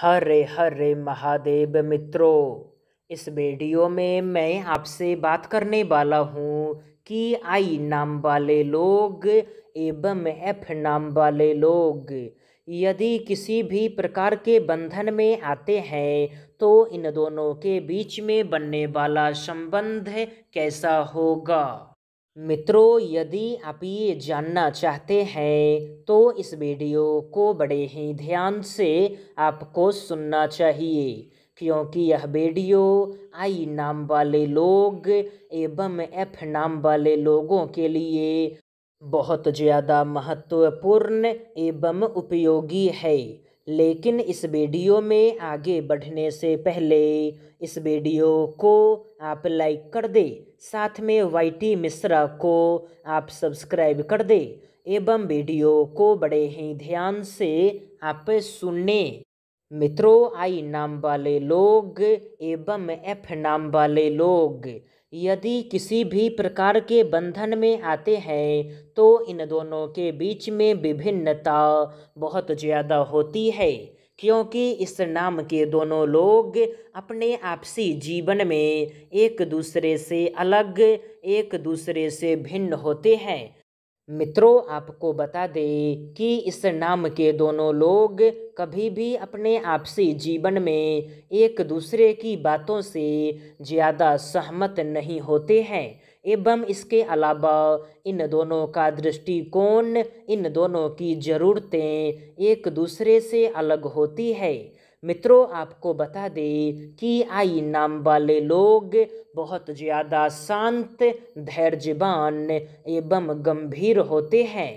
हरे हरे महादेव मित्रों इस वीडियो में मैं आपसे बात करने वाला हूँ कि आई नाम वाले लोग एवं एफ नाम वाले लोग यदि किसी भी प्रकार के बंधन में आते हैं तो इन दोनों के बीच में बनने वाला संबंध कैसा होगा मित्रों यदि आप ये जानना चाहते हैं तो इस वीडियो को बड़े ही ध्यान से आपको सुनना चाहिए क्योंकि यह वीडियो आई नाम वाले लोग एवं एफ नाम वाले लोगों के लिए बहुत ज़्यादा महत्वपूर्ण एवं उपयोगी है लेकिन इस वीडियो में आगे बढ़ने से पहले इस वीडियो को आप लाइक कर दे साथ में वाईटी मिश्रा को आप सब्सक्राइब कर दे एवं वीडियो को बड़े ही ध्यान से आप सुनने मित्रों आई नाम वाले लोग एवं एफ नाम वाले लोग यदि किसी भी प्रकार के बंधन में आते हैं तो इन दोनों के बीच में विभिन्नता बहुत ज़्यादा होती है क्योंकि इस नाम के दोनों लोग अपने आपसी जीवन में एक दूसरे से अलग एक दूसरे से भिन्न होते हैं मित्रों आपको बता दें कि इस नाम के दोनों लोग कभी भी अपने आपसी जीवन में एक दूसरे की बातों से ज़्यादा सहमत नहीं होते हैं एवं इसके अलावा इन दोनों का दृष्टिकोण इन दोनों की ज़रूरतें एक दूसरे से अलग होती है मित्रों आपको बता दें कि आई नाम वाले लोग बहुत ज़्यादा शांत धैर्यवान एवं गंभीर होते हैं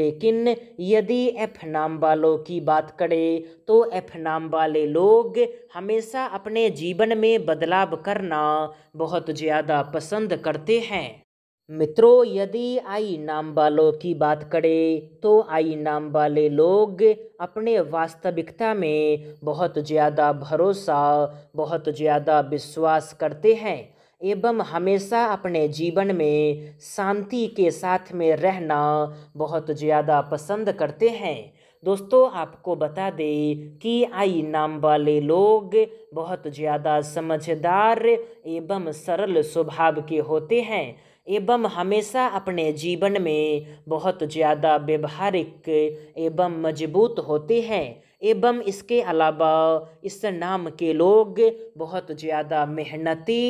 लेकिन यदि एफ नाम वालों की बात करें तो एफ नाम वाले लोग हमेशा अपने जीवन में बदलाव करना बहुत ज़्यादा पसंद करते हैं मित्रों यदि आई नाम वालों की बात करें तो आई नाम वाले लोग अपने वास्तविकता में बहुत ज़्यादा भरोसा बहुत ज़्यादा विश्वास करते हैं एवं हमेशा अपने जीवन में शांति के साथ में रहना बहुत ज़्यादा पसंद करते हैं दोस्तों आपको बता दें कि आई नाम वाले लोग बहुत ज़्यादा समझदार एवं सरल स्वभाव के होते हैं एवं हमेशा अपने जीवन में बहुत ज़्यादा व्यवहारिक एवं मजबूत होते हैं एवं इसके अलावा इस नाम के लोग बहुत ज़्यादा मेहनती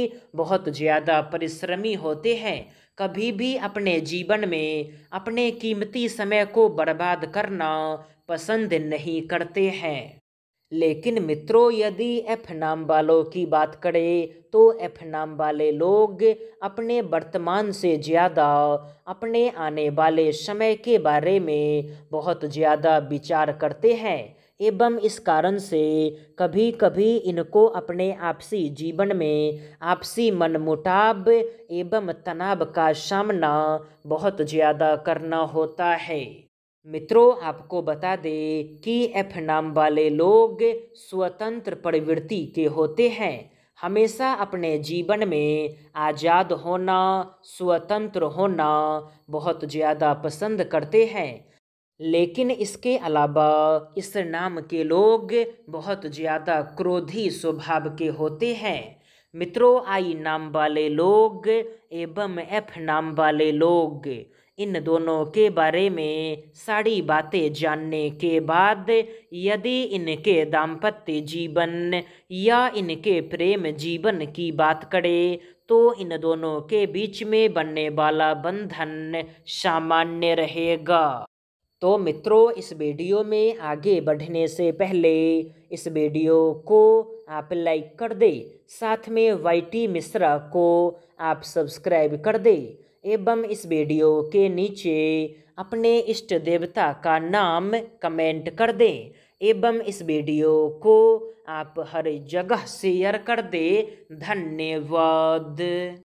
बहुत ज़्यादा परिश्रमी होते हैं कभी भी अपने जीवन में अपने कीमती समय को बर्बाद करना पसंद नहीं करते हैं लेकिन मित्रों यदि एफ नाम वालों की बात करें तो एफ नाम वाले लोग अपने वर्तमान से ज़्यादा अपने आने वाले समय के बारे में बहुत ज़्यादा विचार करते हैं एवं इस कारण से कभी कभी इनको अपने आपसी जीवन में आपसी मनमुटाव एवं तनाव का सामना बहुत ज़्यादा करना होता है मित्रों आपको बता दें कि एफ नाम वाले लोग स्वतंत्र प्रवृत्ति के होते हैं हमेशा अपने जीवन में आज़ाद होना स्वतंत्र होना बहुत ज़्यादा पसंद करते हैं लेकिन इसके अलावा इस नाम के लोग बहुत ज़्यादा क्रोधी स्वभाव के होते हैं मित्रों आई नाम वाले लोग एवं एफ नाम वाले लोग इन दोनों के बारे में सारी बातें जानने के बाद यदि इनके दाम्पत्य जीवन या इनके प्रेम जीवन की बात करें तो इन दोनों के बीच में बनने वाला बंधन सामान्य रहेगा तो मित्रों इस वीडियो में आगे बढ़ने से पहले इस वीडियो को आप लाइक कर दे साथ में वाई टी मिश्रा को आप सब्सक्राइब कर दे एवं इस वीडियो के नीचे अपने इष्ट देवता का नाम कमेंट कर दें एवं इस वीडियो को आप हर जगह शेयर कर दें धन्यवाद